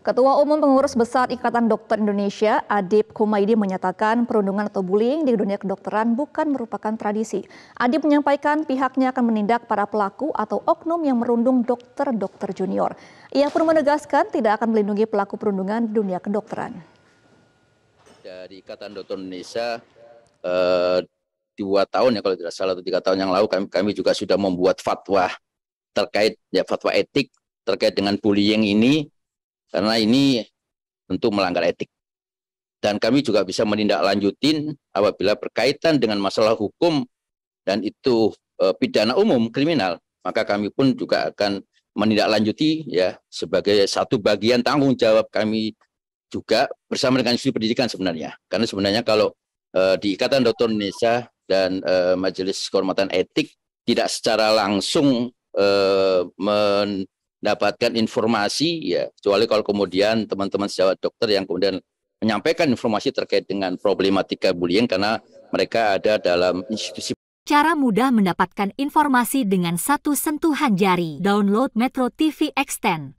Ketua Umum Pengurus Besar Ikatan Dokter Indonesia, Adib Kumaidi menyatakan perundungan atau bullying di dunia kedokteran bukan merupakan tradisi. Adib menyampaikan pihaknya akan menindak para pelaku atau oknum yang merundung dokter-dokter junior. Ia pun menegaskan tidak akan melindungi pelaku perundungan di dunia kedokteran. Dari Ikatan Dokter Indonesia, eh, dua tahun ya kalau tidak salah, atau tiga tahun yang lalu kami, kami juga sudah membuat fatwa terkait ya fatwa etik terkait dengan bullying ini karena ini tentu melanggar etik. Dan kami juga bisa menindaklanjutin apabila berkaitan dengan masalah hukum dan itu e, pidana umum kriminal, maka kami pun juga akan menindaklanjuti ya sebagai satu bagian tanggung jawab kami juga bersama dengan institusi pendidikan sebenarnya. Karena sebenarnya kalau e, di Ikatan Dokter Indonesia dan e, Majelis Kehormatan Etik tidak secara langsung e, men mendapatkan informasi ya kecuali kalau kemudian teman-teman sejawat dokter yang kemudian menyampaikan informasi terkait dengan problematika bullying karena mereka ada dalam institusi Cara mudah mendapatkan informasi dengan satu sentuhan jari. Download Metro TV Extend.